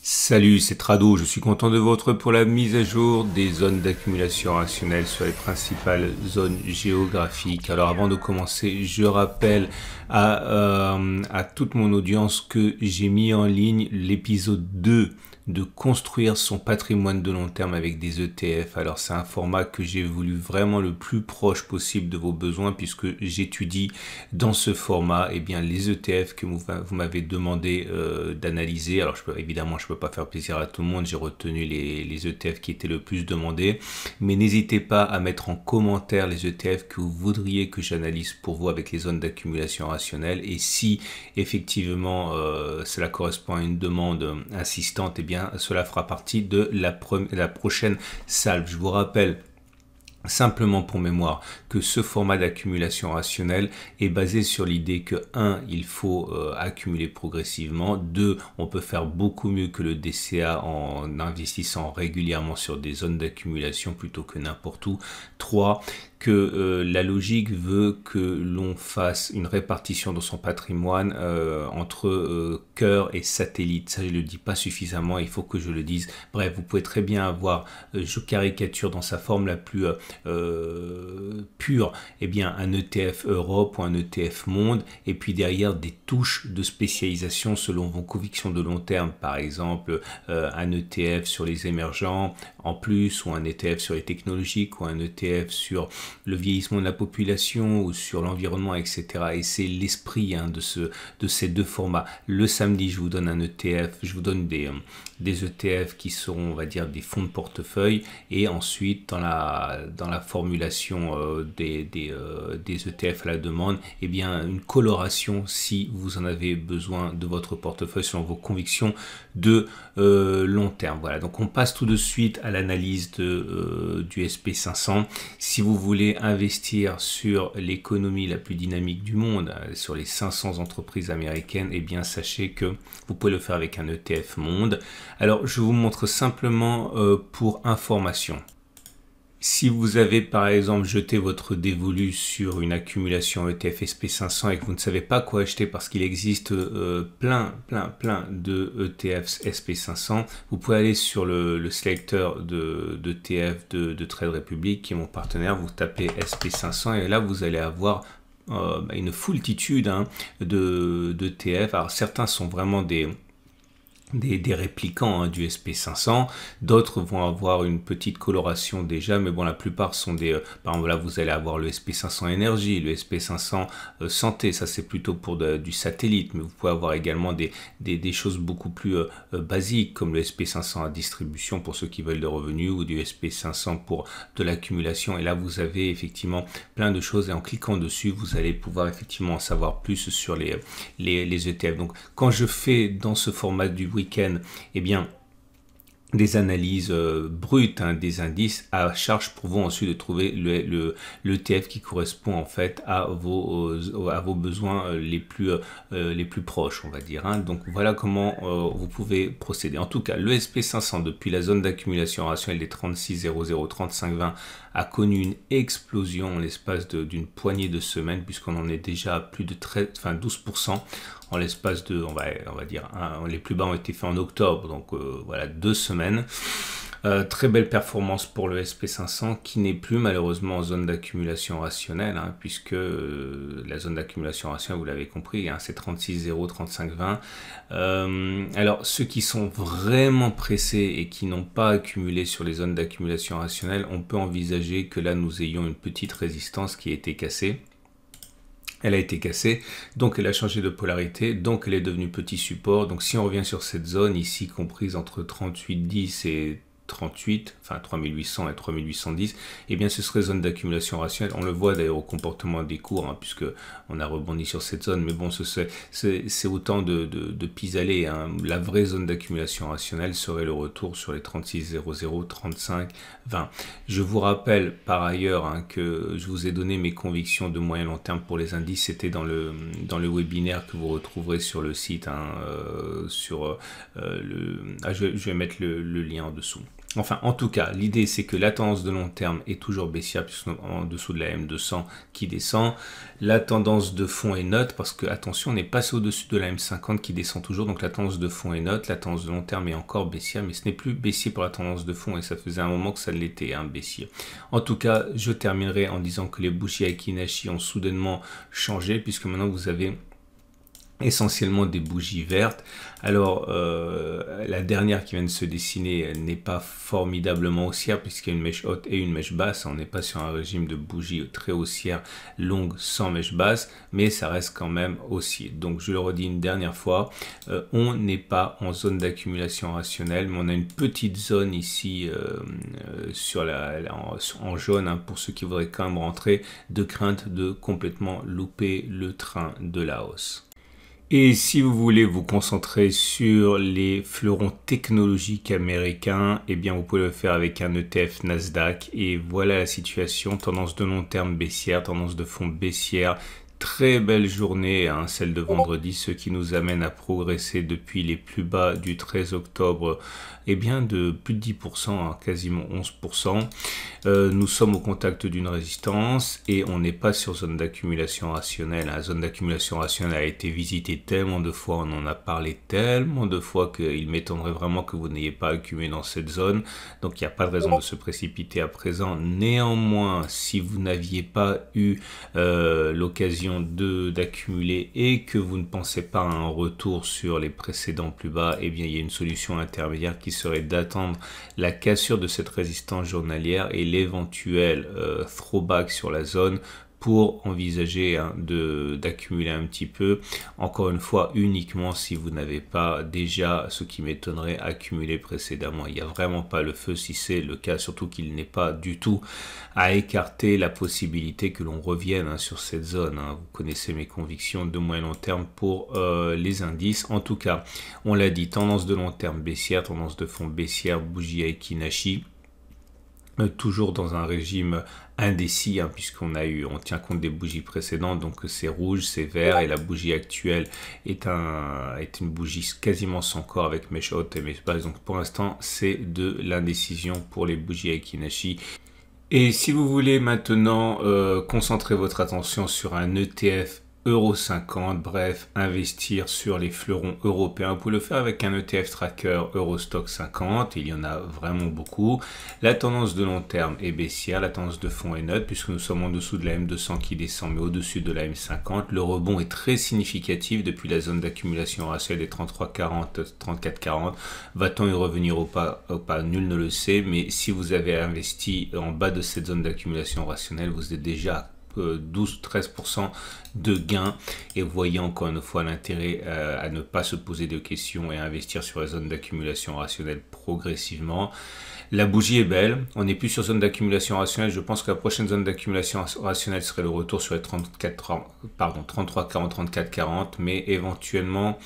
Salut, c'est Trado, je suis content de votre pour la mise à jour des zones d'accumulation rationnelle sur les principales zones géographiques. Alors avant de commencer, je rappelle à, euh, à toute mon audience que j'ai mis en ligne l'épisode 2 de construire son patrimoine de long terme avec des ETF. Alors c'est un format que j'ai voulu vraiment le plus proche possible de vos besoins puisque j'étudie dans ce format et eh bien, les ETF que vous, m'avez demandé euh, d'analyser. Alors évidemment je ne peux pas faire plaisir à tout le monde, j'ai retenu les, ETF e qui étaient le plus demandés. Mais n'hésitez pas à mettre en commentaire les ETF que vous voudriez que j'analyse pour vous avec les zones d'accumulation rationnelle. Et si effectivement euh, cela correspond à une demande insistante, et eh bien cela fera partie de la, prochaine salve. Je vous rappelle Simplement pour mémoire que ce format d'accumulation rationnelle est basé sur l'idée que 1. il faut euh, accumuler progressivement, 2. on peut faire beaucoup mieux que le DCA en investissant régulièrement sur des zones d'accumulation plutôt que n'importe où, 3 que euh, la logique veut que l'on fasse une répartition de son patrimoine euh, entre euh, cœur et satellite. Ça, je ne le dis pas suffisamment, il faut que je le dise. Bref, vous pouvez très bien avoir, je caricature dans sa forme la plus pure, eh bien, un ETF Europe ou un ETF Monde, et puis derrière des touches de spécialisation selon vos convictions de long terme, par exemple un ETF sur les émergents, en plus, ou un ETF sur les technologiques ou un ETF sur le vieillissement de la population, ou sur l'environnement, etc. Et c'est l'esprit hein, de, ce, de ces deux formats. Le samedi, je vous donne un ETF, je vous donne des, des ETF qui seront, on va dire, des fonds de portefeuille, et ensuite, dans la, dans la formulation euh, des, des, ETF euh, e à la demande, et eh bien, une coloration si vous en avez besoin de votre portefeuille selon vos convictions de euh, long terme. Voilà, donc on passe tout de suite à la analyse de euh, du SP500. Si vous voulez investir sur l'économie la plus dynamique du monde, euh, sur les 500 entreprises américaines, et eh bien sachez que vous pouvez le faire avec un ETF Monde. Alors je vous montre simplement euh, pour information. Si vous avez par exemple jeté votre dévolu sur une accumulation ETF SP500 et que vous ne savez pas quoi acheter parce qu'il existe euh, plein, plein, plein de ETF SP500, vous pouvez aller sur le, le sélecteur de, de de, Trade Republic qui est mon partenaire, vous tapez SP500 et là vous allez avoir euh, une foultitude hein, de, de TF. Alors certains sont vraiment des des, des, réplicants hein, du SP500. D'autres vont avoir une petite coloration déjà, mais bon, la plupart sont des... Euh, par exemple, là, vous allez avoir le SP500 énergie, le SP500 euh, santé, ça c'est plutôt pour du satellite, mais vous pouvez avoir également des, des, des choses beaucoup plus euh, basiques, comme le SP500 à distribution pour ceux qui veulent de revenus, ou du SP500 pour de l'accumulation. Et là, vous avez effectivement plein de choses, et en cliquant dessus, vous allez pouvoir effectivement en savoir plus sur les, les, les ETF. Donc, quand je fais dans ce format du week eh bien, des analyses euh, brutes, hein, des indices à charge pour vous ensuite de trouver le, TF qui correspond en fait à vos, à vos besoins euh, les plus, euh, les plus proches, on va dire. Hein. Donc voilà comment vous pouvez procéder. En tout cas, le SP500 depuis la zone d'accumulation rationnelle des 35 20 a connu une explosion en l'espace d'une poignée de semaines puisqu'on en est déjà à plus de 13, enfin 12% en l'espace de, on va, on va dire, les plus bas ont été faits en octobre, donc euh, voilà, deux semaines. Euh, très belle performance pour le SP500 qui n'est plus malheureusement en zone d'accumulation rationnelle, hein, puisque euh, la zone d'accumulation rationnelle, vous l'avez compris, hein, c'est 35 20 alors ceux qui sont vraiment pressés et qui n'ont pas accumulé sur les zones d'accumulation rationnelle, on peut envisager que là nous ayons une petite résistance qui a été cassée elle a été cassée, donc elle a changé de polarité, donc elle est devenue petit support. Donc si on revient sur cette zone ici comprise entre 38,10 et 38, enfin 3800 et 3810, eh bien ce serait zone d'accumulation rationnelle. On le voit d'ailleurs au comportement des cours, hein, puisque on a rebondi sur cette zone, mais bon, c'est autant de, de, pis-aller. Hein. La vraie zone d'accumulation rationnelle serait le retour sur les 3600, 35, 20. Je vous rappelle par ailleurs hein, que je vous ai donné mes convictions de moyen long terme pour les indices, c'était dans le, dans le webinaire que vous retrouverez sur le site, euh, sur euh, le... Ah, je, vais mettre le lien en dessous. Enfin, en tout cas, l'idée c'est que la tendance de long terme est toujours baissière en dessous de la M200 qui descend. La tendance de fond est note parce que, attention, on n'est pas au-dessus de la M50 qui descend toujours. Donc la tendance de fond est note. La tendance de long terme est encore baissière, mais ce n'est plus baissier pour la tendance de fond et ça faisait un moment que ça l'était, hein, baissier. En tout cas, je terminerai en disant que les bougies à Kinashi ont soudainement changé puisque maintenant vous avez essentiellement des bougies vertes. Alors euh, la dernière qui vient de se dessiner n'est pas formidablement haussière puisqu'il y a une mèche haute et une mèche basse. On n'est pas sur un régime de bougies très haussière longue sans mèche basse, mais ça reste quand même haussier. Donc je le redis une dernière fois, euh, on n'est pas en zone d'accumulation rationnelle, mais on a une petite zone ici euh, sur la, en, jaune hein, pour ceux qui voudraient quand même rentrer de crainte de complètement louper le train de la hausse. Et si vous voulez vous concentrer sur les fleurons technologiques américains, eh bien vous pouvez le faire avec un ETF Nasdaq. Et voilà la situation, tendance de long terme baissière, tendance de fond baissière, très belle journée, hein, celle de vendredi, ce qui nous amène à progresser depuis les plus bas du 13 octobre, et eh bien de plus de 10%, à hein, quasiment 11%. Euh, nous sommes au contact d'une résistance et on n'est pas sur zone d'accumulation rationnelle. La hein. zone d'accumulation rationnelle a été visitée tellement de fois, on en a parlé tellement de fois qu'il m'étonnerait vraiment que vous n'ayez pas accumulé dans cette zone. Donc il n'y a pas de raison de se précipiter à présent. Néanmoins, si vous n'aviez pas eu euh, l'occasion d'accumuler et que vous ne pensez pas à un retour sur les précédents plus bas, eh bien il y a une solution intermédiaire qui serait d'attendre la cassure de cette résistance journalière et l'éventuel euh, throwback sur la zone pour envisager hein, d'accumuler un petit peu. Encore une fois, uniquement si vous n'avez pas déjà ce qui m'étonnerait accumulé précédemment. Il n'y a vraiment pas le feu si c'est le cas, surtout qu'il n'est pas du tout à écarter la possibilité que l'on revienne hein, sur cette zone. Hein. Vous connaissez mes convictions de moyen long terme pour euh, les indices. En tout cas, on l'a dit, tendance de long terme baissière, tendance de fond baissière, bougie euh, à toujours dans un régime indécis, hein, puisqu'on a eu, on tient compte des bougies précédentes, donc c'est rouge, c'est vert, et la bougie actuelle est, un, est une bougie quasiment sans corps avec mèche haute et mèche basse. Donc pour l'instant, c'est de l'indécision pour les bougies Aikinashi. Et si vous voulez maintenant euh, concentrer votre attention sur un ETF Euro 50, bref, investir sur les fleurons européens. Vous pouvez le faire avec un ETF tracker Eurostock 50, il y en a vraiment beaucoup. La tendance de long terme est baissière, la tendance de fond est neutre puisque nous sommes en dessous de la M200 qui descend mais au-dessus de la M50. Le rebond est très significatif depuis la zone d'accumulation rationnelle des 33,40, 34,40. Va-t-on y revenir ou pas, pas Nul ne le sait, mais si vous avez investi en bas de cette zone d'accumulation rationnelle, vous êtes déjà 12-13% de gains. Et voyant encore une fois l'intérêt euh, à ne pas se poser de questions et à investir sur les zones d'accumulation rationnelle progressivement. La bougie est belle, on n'est plus sur zone d'accumulation rationnelle, je pense que la prochaine zone d'accumulation rationnelle serait le retour sur les 34, 33, 40, 34, 40, mais éventuellement...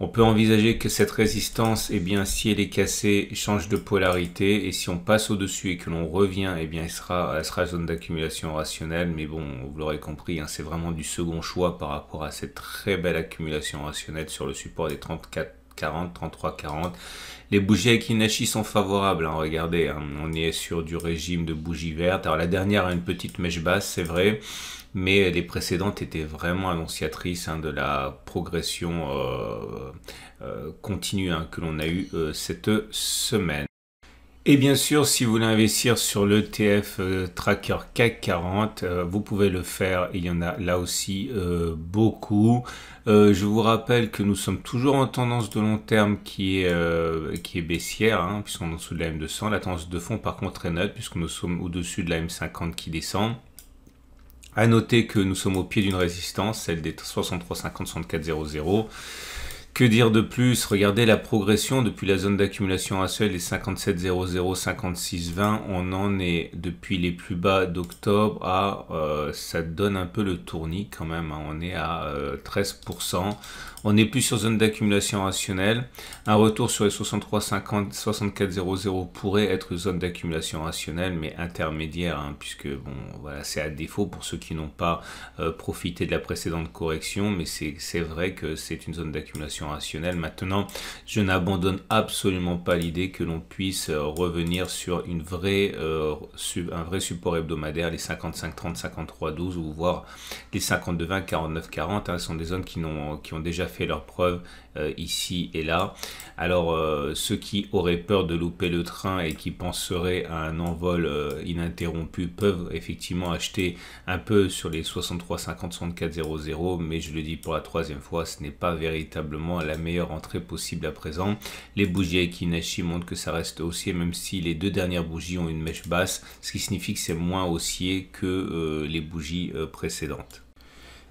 On peut envisager que cette résistance, eh bien, si elle est cassée, change de polarité, et si on passe au-dessus et que l'on revient, eh bien, elle sera, elle sera zone d'accumulation rationnelle, mais bon, vous l'aurez compris, hein, c'est vraiment du second choix par rapport à cette très belle accumulation rationnelle sur le support des 34 40, 33, 40. Les bougies à sont favorables, hein, regardez, hein. on est sur du régime de bougies vertes. Alors la dernière a une petite mèche basse, c'est vrai, mais les précédentes étaient vraiment annonciatrices hein, de la progression euh, euh, continue que l'on a eue euh, cette semaine. Et bien sûr, si vous voulez investir sur l'ETF euh, Tracker CAC 40, euh, vous pouvez le faire. Il y en a là aussi euh, beaucoup. je vous rappelle que nous sommes toujours en tendance de long terme qui est, qui est baissière, hein, puisqu'on est en dessous de la M200. La tendance de fond, par contre, est neutre, puisque nous sommes au-dessus de la M50 qui descend. A noter que nous sommes au pied d'une résistance, celle des 63,50-64,00. Que dire de plus Regardez la progression depuis la zone d'accumulation seuil, des 57.00, 56.20. On en est depuis les plus bas d'octobre à... Euh, ça donne un peu le tournis quand même. Hein. On est à 13%. Euh, on n'est plus sur zone d'accumulation rationnelle. Un retour sur les 63,50, 64,00 pourrait être une zone d'accumulation rationnelle, mais intermédiaire, hein, puisque bon, voilà, c'est à défaut pour ceux qui n'ont pas euh, profité de la précédente correction, mais c'est vrai que c'est une zone d'accumulation rationnelle. Maintenant, je n'abandonne absolument pas l'idée que l'on puisse euh, revenir sur une vraie, euh, un vrai support hebdomadaire, les 55, 30, 53, 12 ou voire les 52, 20, 49, 40. sont des zones qui, n'ont, qui ont déjà fait leur preuve euh, ici et là. Alors euh, ceux qui auraient peur de louper le train et qui penseraient à un envol euh, ininterrompu peuvent effectivement acheter un peu sur les 63 50 64 00 mais je le dis pour la troisième fois ce n'est pas véritablement la meilleure entrée possible à présent. Les bougies Kinashi montrent que ça reste haussier même si les deux dernières bougies ont une mèche basse ce qui signifie que c'est moins haussier que les bougies précédentes.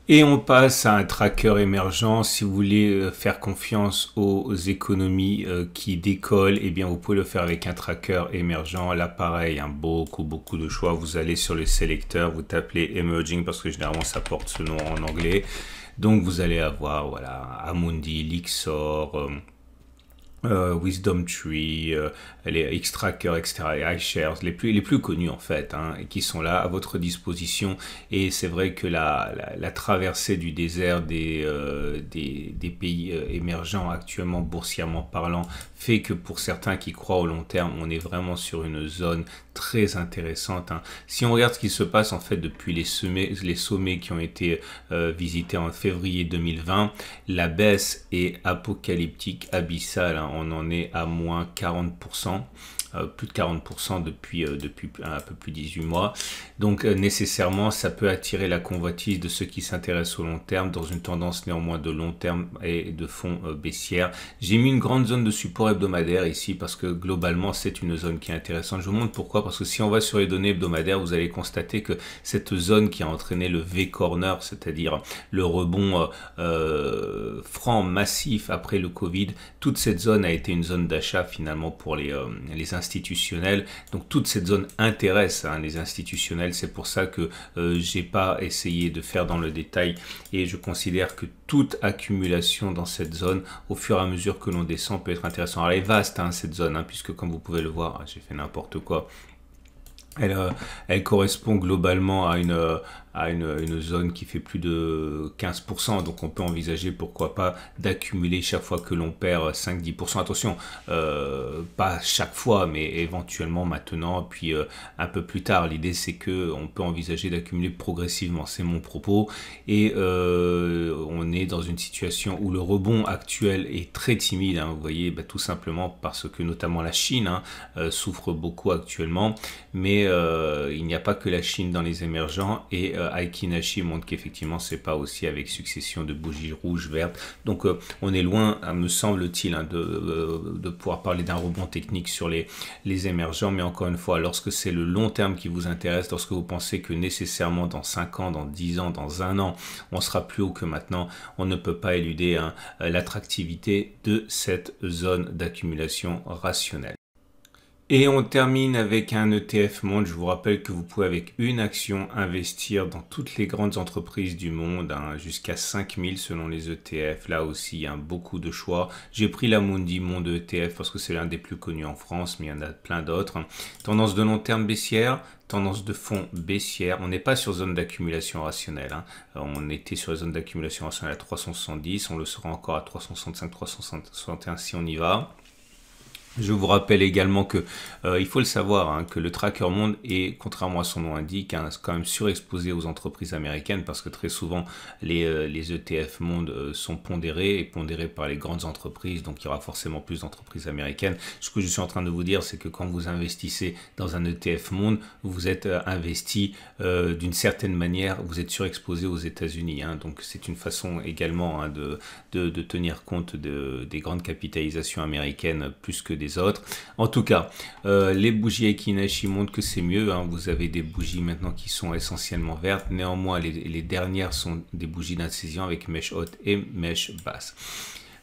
Et on passe à un tracker émergent. Si vous voulez euh, faire confiance aux économies euh, qui décollent, eh bien vous pouvez le faire avec un tracker émergent. Là pareil, hein, beaucoup beaucoup de choix. Vous allez sur le sélecteur, vous tapez emerging parce que généralement ça porte ce nom en anglais. Donc vous allez avoir voilà Amundi, Lixor. Euh, euh, Wisdom Tree, euh, les Tracker, etc., les les plus, les plus connus en fait, hein, qui sont là à votre disposition. Et c'est vrai que la, traversée du désert des, euh, des, pays euh, émergents actuellement boursièrement parlant fait que pour certains qui croient au long terme, on est vraiment sur une zone très intéressante. Hein. Si on regarde ce qui se passe en fait depuis les sommets, les sommets qui ont été visités en février 2020, la baisse est apocalyptique, abyssale. Hein on en est à moins 40%. Euh, plus de 40% depuis, euh, depuis un peu plus de 18 mois. Donc euh, nécessairement, ça peut attirer la convoitise de ceux qui s'intéressent au long terme dans une tendance néanmoins de long terme et de fond baissière. J'ai mis une grande zone de support hebdomadaire ici parce que globalement, c'est une zone qui est intéressante. Je vous montre pourquoi, parce que si on va sur les données hebdomadaires, vous allez constater que cette zone qui a entraîné le V-corner, c'est-à-dire le rebond franc massif après le Covid, toute cette zone a été une zone d'achat finalement pour les, les institutions institutionnel Donc toute cette zone intéresse hein, les institutionnels. C'est pour ça que je euh, j'ai pas essayé de faire dans le détail et je considère que toute accumulation dans cette zone au fur et à mesure que l'on descend peut être intéressant. elle est vaste hein, cette zone hein, puisque comme vous pouvez le voir, j'ai fait n'importe quoi. Elle, euh, elle, correspond globalement à une, euh, une, zone qui fait plus de 15%. Donc on peut envisager pourquoi pas d'accumuler chaque fois que l'on perd 5-10%. Attention, euh, pas chaque fois, mais éventuellement maintenant, puis euh, un peu plus tard. L'idée c'est que on peut envisager d'accumuler progressivement. C'est mon propos. Et euh, on est dans une situation où le rebond actuel est très timide. Hein. vous voyez, bah, tout simplement parce que notamment la Chine hein, souffre beaucoup actuellement. Mais il n'y a pas que la Chine dans les émergents et euh, Aikinashi montre qu'effectivement c'est pas aussi avec succession de bougies rouges, vertes. Donc euh, on est loin, euh, me semble-t-il, hein, de, pouvoir parler d'un rebond technique sur les, les émergents, mais encore une fois, lorsque c'est le long terme qui vous intéresse, lorsque vous pensez que nécessairement dans 5 ans, dans 10 ans, dans un an, on sera plus haut que maintenant, on ne peut pas éluder hein, l'attractivité de cette zone d'accumulation rationnelle. Et on termine avec un ETF monde. Je vous rappelle que vous pouvez avec une action investir dans toutes les grandes entreprises du monde, hein, jusqu'à 5000 selon les ETF. Là aussi, il y a beaucoup de choix. J'ai pris la Mundi Monde ETF e parce que c'est l'un des plus connus en France, mais il y en a plein d'autres. Tendance de long terme baissière, tendance de fond baissière. On n'est pas sur zone d'accumulation rationnelle. Hein. Euh, on était sur la zone d'accumulation rationnelle à 370. On le sera encore à 365, 361 si on y va. Je vous rappelle également que, euh, il faut le savoir, hein, que le tracker monde est, contrairement à son nom indique, quand même surexposé aux entreprises américaines parce que très souvent les, ETF euh, e monde euh, sont pondérés et pondérés par les grandes entreprises, donc il y aura forcément plus d'entreprises américaines. Ce que je suis en train de vous dire, c'est que quand vous investissez dans un ETF monde, vous êtes investi d'une certaine manière, vous êtes surexposé aux États-Unis. Hein. donc c'est une façon également hein, de, tenir compte des grandes capitalisations américaines plus que des autres. En tout cas, euh, les bougies Akinashi montrent que c'est mieux. Hein. Vous avez des bougies maintenant qui sont essentiellement vertes. Néanmoins, les, les dernières sont des bougies d'incision avec mèche haute et mèche basse.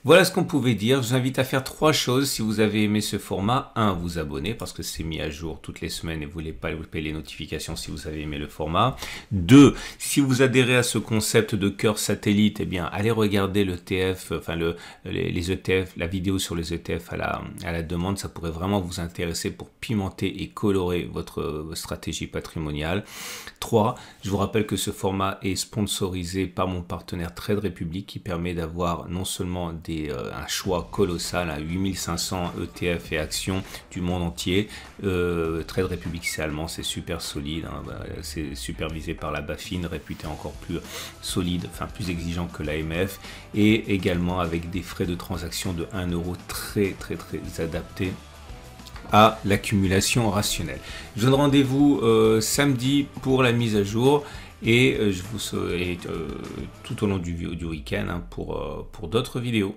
Voilà ce qu'on pouvait dire. Je vous invite à faire trois choses si vous avez aimé ce format. Un, vous abonner parce que c'est mis à jour toutes les semaines et vous ne voulez pas louper les notifications si vous avez aimé le format. Deux, si vous adhérez à ce concept de cœur satellite, eh bien, allez regarder le TF, enfin le, les, ETF, e la vidéo sur les ETF à la, à la demande. Ça pourrait vraiment vous intéresser pour pimenter et colorer votre stratégie patrimoniale. Trois, je vous rappelle que ce format est sponsorisé par mon partenaire Trade République qui permet d'avoir non seulement des euh, un choix colossal à 8500 ETF et actions du monde entier. Euh, Trade Republic, c'est allemand, c'est super solide, hein. bah, c'est supervisé par la Bafin, réputée encore plus solide, enfin plus exigeant que l'AMF, et également avec des frais de transaction de 1 euro très très très adaptés à l'accumulation rationnelle. Je donne rendez-vous euh, samedi pour la mise à jour. Et euh, je vous serai euh, tout au long du, week-end hein, euh, pour d'autres vidéos.